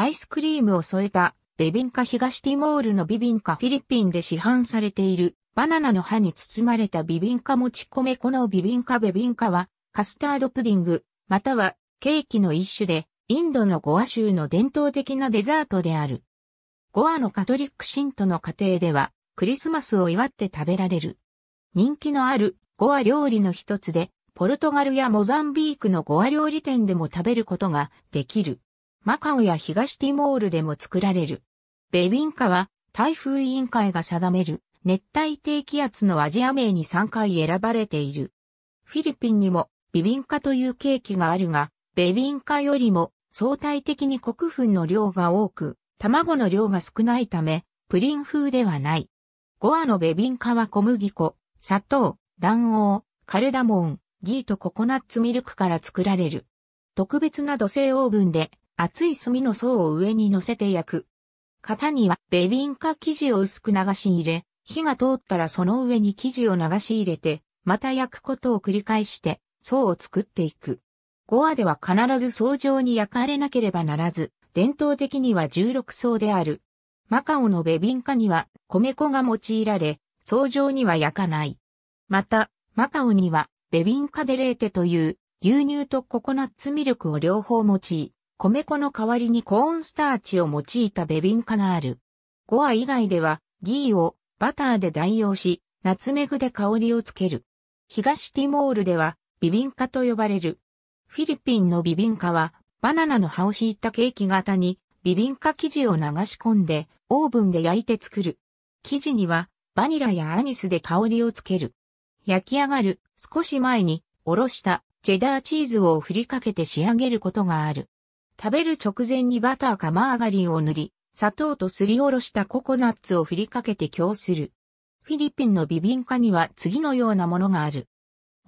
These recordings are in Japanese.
アイスクリームを添えたベビンカ東ティモールのビビンカフィリピンで市販されているバナナの葉に包まれたビビンカ持ち米このビビンカベビンカはカスタードプディングまたはケーキの一種でインドのゴア州の伝統的なデザートである。ゴアのカトリック信徒の家庭ではクリスマスを祝って食べられる。人気のあるゴア料理の一つでポルトガルやモザンビークのゴア料理店でも食べることができる。マカオや東ティモールでも作られる。ベビンカは台風委員会が定める熱帯低気圧のアジア名に3回選ばれている。フィリピンにもビビンカというケーキがあるが、ベビンカよりも相対的に国粉の量が多く、卵の量が少ないため、プリン風ではない。ゴアのベビンカは小麦粉、砂糖、卵黄、カルダモン、ギーとココナッツミルクから作られる。特別な土星オーブンで厚い炭の層を上に乗せて焼く。型にはベビンカ生地を薄く流し入れ、火が通ったらその上に生地を流し入れて、また焼くことを繰り返して、層を作っていく。5話では必ず層状に焼かれなければならず、伝統的には16層である。マカオのベビンカには米粉が用いられ、層状には焼かない。また、マカオにはベビンカデレーテという牛乳とココナッツミルクを両方用い、米粉の代わりにコーンスターチを用いたベビンカがある。ゴア以外では、ギーをバターで代用し、ナツメグで香りをつける。東ティモールでは、ビビンカと呼ばれる。フィリピンのビビンカは、バナナの葉を敷いたケーキ型に、ビビンカ生地を流し込んで、オーブンで焼いて作る。生地には、バニラやアニスで香りをつける。焼き上がる、少し前に、おろした、チェダーチーズを振りかけて仕上げることがある。食べる直前にバターかマーガリンを塗り、砂糖とすりおろしたココナッツを振りかけて供する。フィリピンのビビンカには次のようなものがある。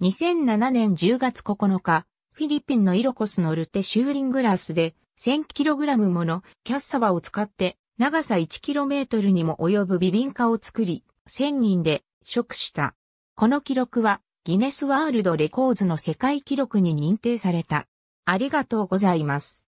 2007年10月9日、フィリピンのイロコスのルテシューリングラスで 1000kg ものキャッサバを使って長さ 1km にも及ぶビビンカを作り、1000人で食した。この記録はギネスワールドレコーズの世界記録に認定された。ありがとうございます。